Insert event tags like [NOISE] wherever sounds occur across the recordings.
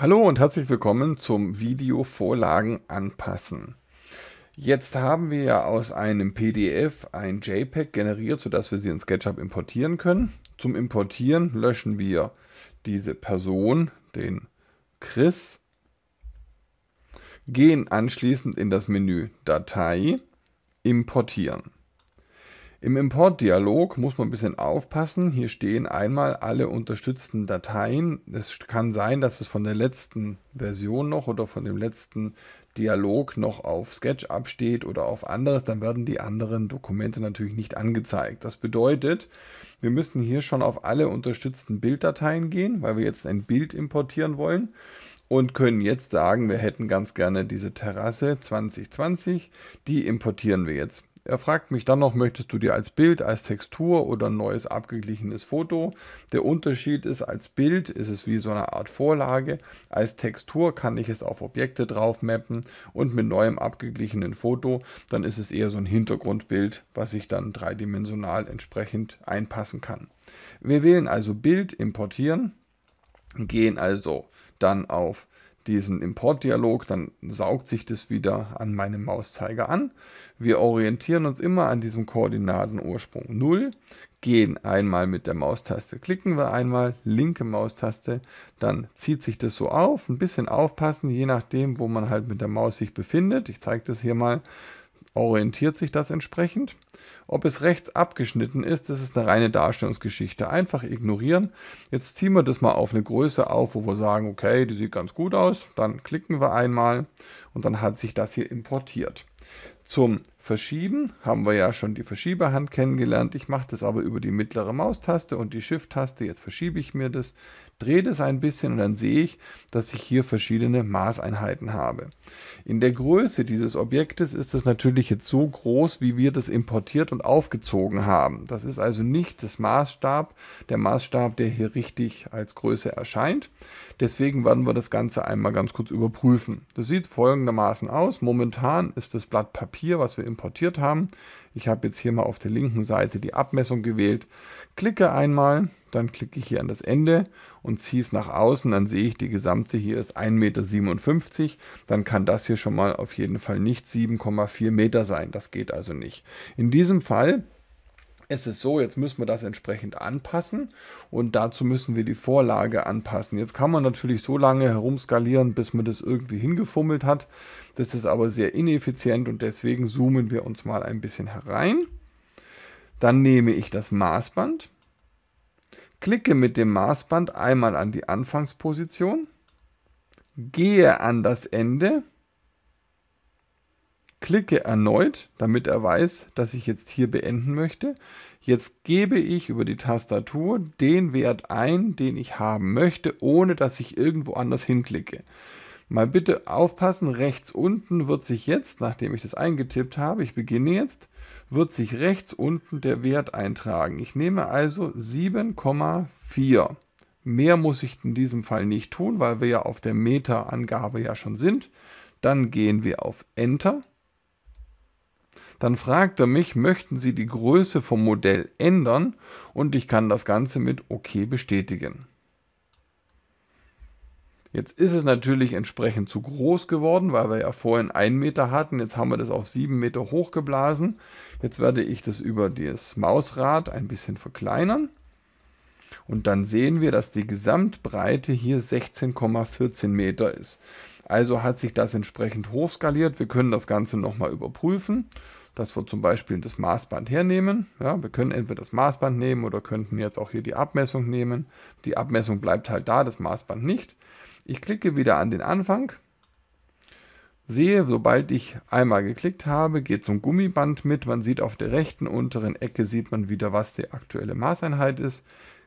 Hallo und herzlich willkommen zum Video Vorlagen anpassen. Jetzt haben wir ja aus einem PDF ein JPEG generiert, sodass wir sie in SketchUp importieren können. Zum Importieren löschen wir diese Person, den Chris, gehen anschließend in das Menü Datei, Importieren. Im Import-Dialog muss man ein bisschen aufpassen. Hier stehen einmal alle unterstützten Dateien. Es kann sein, dass es von der letzten Version noch oder von dem letzten Dialog noch auf SketchUp steht oder auf anderes, dann werden die anderen Dokumente natürlich nicht angezeigt. Das bedeutet, wir müssen hier schon auf alle unterstützten Bilddateien gehen, weil wir jetzt ein Bild importieren wollen und können jetzt sagen, wir hätten ganz gerne diese Terrasse 2020, die importieren wir jetzt. Er fragt mich dann noch, möchtest du dir als Bild, als Textur oder ein neues abgeglichenes Foto? Der Unterschied ist, als Bild ist es wie so eine Art Vorlage, als Textur kann ich es auf Objekte drauf mappen und mit neuem abgeglichenen Foto, dann ist es eher so ein Hintergrundbild, was ich dann dreidimensional entsprechend einpassen kann. Wir wählen also Bild importieren, gehen also dann auf diesen Importdialog, dann saugt sich das wieder an meinem Mauszeiger an. Wir orientieren uns immer an diesem Koordinatenursprung 0, gehen einmal mit der Maustaste, klicken wir einmal, linke Maustaste, dann zieht sich das so auf, ein bisschen aufpassen, je nachdem, wo man halt mit der Maus sich befindet. Ich zeige das hier mal, orientiert sich das entsprechend. Ob es rechts abgeschnitten ist, das ist eine reine Darstellungsgeschichte. Einfach ignorieren. Jetzt ziehen wir das mal auf eine Größe auf, wo wir sagen, okay, die sieht ganz gut aus. Dann klicken wir einmal und dann hat sich das hier importiert. Zum verschieben. Haben wir ja schon die Verschiebehand kennengelernt. Ich mache das aber über die mittlere Maustaste und die Shift-Taste. Jetzt verschiebe ich mir das, drehe das ein bisschen und dann sehe ich, dass ich hier verschiedene Maßeinheiten habe. In der Größe dieses Objektes ist es natürlich jetzt so groß, wie wir das importiert und aufgezogen haben. Das ist also nicht das Maßstab, der Maßstab, der hier richtig als Größe erscheint. Deswegen werden wir das Ganze einmal ganz kurz überprüfen. Das sieht folgendermaßen aus. Momentan ist das Blatt Papier, was wir importieren, importiert haben. Ich habe jetzt hier mal auf der linken Seite die Abmessung gewählt, klicke einmal, dann klicke ich hier an das Ende und ziehe es nach außen, dann sehe ich, die gesamte hier ist 1,57 Meter, dann kann das hier schon mal auf jeden Fall nicht 7,4 Meter sein, das geht also nicht. In diesem Fall es ist so, jetzt müssen wir das entsprechend anpassen und dazu müssen wir die Vorlage anpassen. Jetzt kann man natürlich so lange herumskalieren, bis man das irgendwie hingefummelt hat. Das ist aber sehr ineffizient und deswegen zoomen wir uns mal ein bisschen herein. Dann nehme ich das Maßband, klicke mit dem Maßband einmal an die Anfangsposition, gehe an das Ende klicke erneut, damit er weiß, dass ich jetzt hier beenden möchte. Jetzt gebe ich über die Tastatur den Wert ein, den ich haben möchte, ohne dass ich irgendwo anders hinklicke. Mal bitte aufpassen, rechts unten wird sich jetzt, nachdem ich das eingetippt habe, ich beginne jetzt, wird sich rechts unten der Wert eintragen. Ich nehme also 7,4. Mehr muss ich in diesem Fall nicht tun, weil wir ja auf der Meta-Angabe ja schon sind. Dann gehen wir auf Enter. Dann fragt er mich, möchten Sie die Größe vom Modell ändern? Und ich kann das Ganze mit OK bestätigen. Jetzt ist es natürlich entsprechend zu groß geworden, weil wir ja vorhin 1 Meter hatten. Jetzt haben wir das auf 7 Meter hochgeblasen. Jetzt werde ich das über das Mausrad ein bisschen verkleinern. Und dann sehen wir, dass die Gesamtbreite hier 16,14 Meter ist. Also hat sich das entsprechend hochskaliert. Wir können das Ganze nochmal überprüfen dass wir zum Beispiel das Maßband hernehmen. Ja, wir können entweder das Maßband nehmen oder könnten jetzt auch hier die Abmessung nehmen. Die Abmessung bleibt halt da, das Maßband nicht. Ich klicke wieder an den Anfang, sehe, sobald ich einmal geklickt habe, geht so ein Gummiband mit. Man sieht auf der rechten unteren Ecke, sieht man wieder, was die aktuelle Maßeinheit ist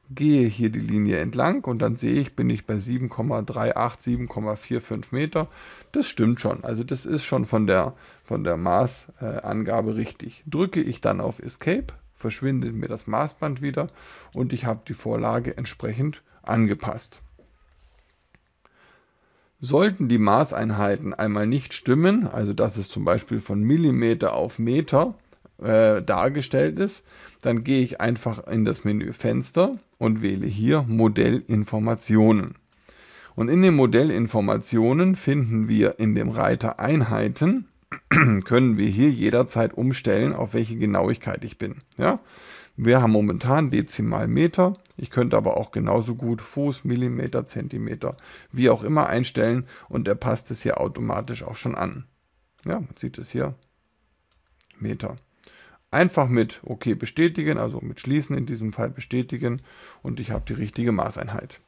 gehe hier die Linie entlang und dann sehe ich, bin ich bei 7,38, 7,45 Meter. Das stimmt schon. Also das ist schon von der, von der Maßangabe richtig. Drücke ich dann auf Escape, verschwindet mir das Maßband wieder und ich habe die Vorlage entsprechend angepasst. Sollten die Maßeinheiten einmal nicht stimmen, also dass es zum Beispiel von Millimeter auf Meter äh, dargestellt ist, dann gehe ich einfach in das Menüfenster und wähle hier Modellinformationen. Und in den Modellinformationen finden wir in dem Reiter Einheiten, [CLEARS THROAT] können wir hier jederzeit umstellen, auf welche Genauigkeit ich bin. Ja? Wir haben momentan Dezimalmeter. Ich könnte aber auch genauso gut Fuß, Millimeter, Zentimeter, wie auch immer einstellen und er passt es hier automatisch auch schon an. Ja, man sieht es hier. Meter. Einfach mit OK bestätigen, also mit Schließen in diesem Fall bestätigen und ich habe die richtige Maßeinheit.